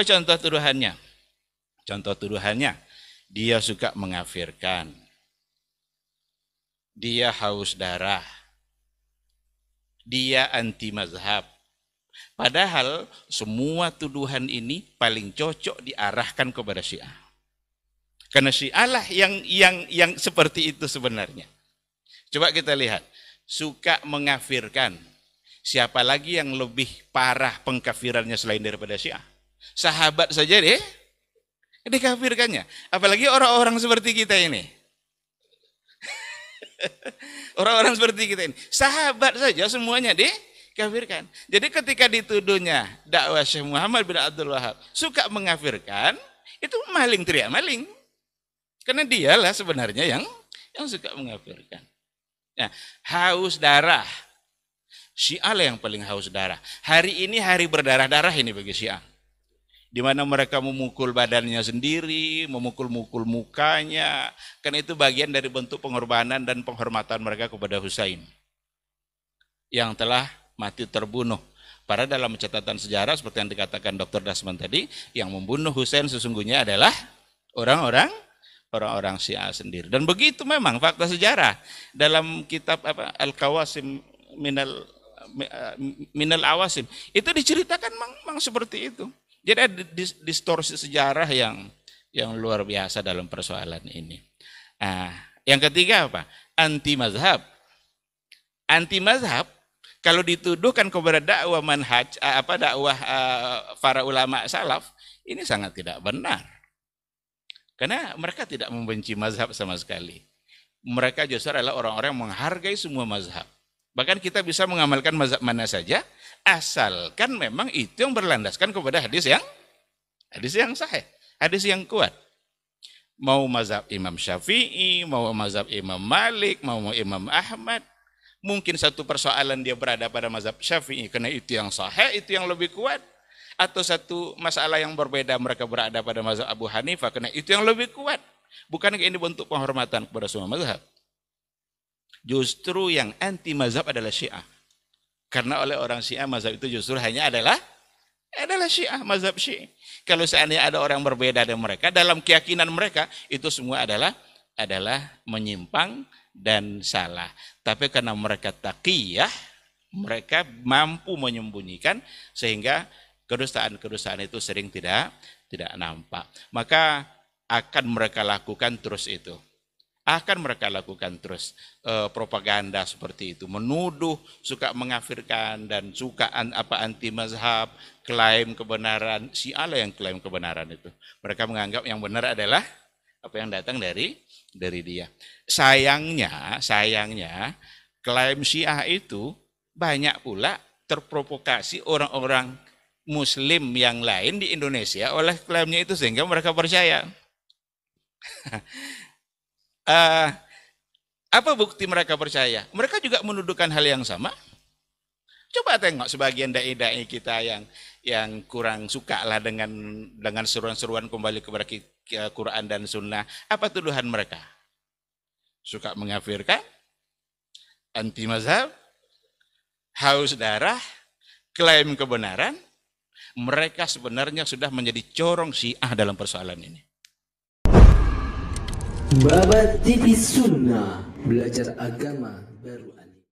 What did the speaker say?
Apa contoh tuduhannya? Contoh tuduhannya, dia suka mengafirkan. Dia haus darah. Dia anti mazhab. Padahal semua tuduhan ini paling cocok diarahkan kepada Syiah. Karena lah yang yang yang seperti itu sebenarnya. Coba kita lihat, suka mengafirkan. Siapa lagi yang lebih parah pengkafirannya selain daripada Syiah? Sahabat saja deh dikafirkannya. Apalagi orang-orang seperti kita ini. Orang-orang seperti kita ini. Sahabat saja semuanya deh kafirkan. Jadi ketika dituduhnya dakwah Syekh Muhammad bin Abdul Wahab suka mengafirkan, itu maling teriak maling. Karena dialah sebenarnya yang yang suka mengafirkan. Nah, haus darah. Syiah yang paling haus darah. Hari ini hari berdarah-darah ini bagi Syiah di mana mereka memukul badannya sendiri, memukul-mukul mukanya. kan itu bagian dari bentuk pengorbanan dan penghormatan mereka kepada Husain yang telah mati terbunuh. Para dalam catatan sejarah seperti yang dikatakan Dr. Dasman tadi, yang membunuh Husain sesungguhnya adalah orang-orang orang-orang Syiah sendiri. Dan begitu memang fakta sejarah dalam kitab apa al kawasim minal eh, minal awasim itu diceritakan memang seperti itu jadi ada distorsi sejarah yang yang luar biasa dalam persoalan ini. Nah, yang ketiga apa? Anti mazhab. Anti mazhab kalau dituduhkan kepada dakwah manhaj ah, apa dakwah ah, para ulama salaf ini sangat tidak benar. Karena mereka tidak membenci mazhab sama sekali. Mereka justru adalah orang-orang yang menghargai semua mazhab. Bahkan kita bisa mengamalkan mazhab mana saja asalkan memang itu yang berlandaskan kepada hadis yang hadis yang sahih, hadis yang kuat. Mau mazhab Imam Syafi'i, mau mazhab Imam Malik, mau Imam Ahmad, mungkin satu persoalan dia berada pada mazhab Syafi'i karena itu yang sahih, itu yang lebih kuat atau satu masalah yang berbeda mereka berada pada mazhab Abu Hanifah karena itu yang lebih kuat. Bukan ini bentuk penghormatan kepada semua mazhab. Justru yang anti mazhab adalah Syiah. Karena oleh orang Syiah mazhab itu justru hanya adalah adalah Syiah, mazhab Syiah. Kalau seandainya ada orang berbeda dari mereka dalam keyakinan mereka itu semua adalah adalah menyimpang dan salah. Tapi karena mereka taqiyah, mereka mampu menyembunyikan sehingga kedustaan-kedustaan itu sering tidak tidak nampak. Maka akan mereka lakukan terus itu akan mereka lakukan terus e, propaganda seperti itu menuduh suka mengafirkan dan suka an, apa anti mazhab klaim kebenaran si Allah yang klaim kebenaran itu mereka menganggap yang benar adalah apa yang datang dari dari dia sayangnya sayangnya klaim Syiah itu banyak pula terprovokasi orang-orang muslim yang lain di Indonesia oleh klaimnya itu sehingga mereka percaya uh, apa bukti mereka percaya? Mereka juga menuduhkan hal yang sama. Coba tengok sebagian dai-dai kita yang yang kurang suka lah dengan dengan seruan-seruan kembali kepada eh, Quran dan Sunnah. Apa tuduhan mereka? Suka mengafirkan, anti mazhab, haus darah, klaim kebenaran. Mereka sebenarnya sudah menjadi corong syiah dalam persoalan ini. Babat TV Sunnah Belajar agama baru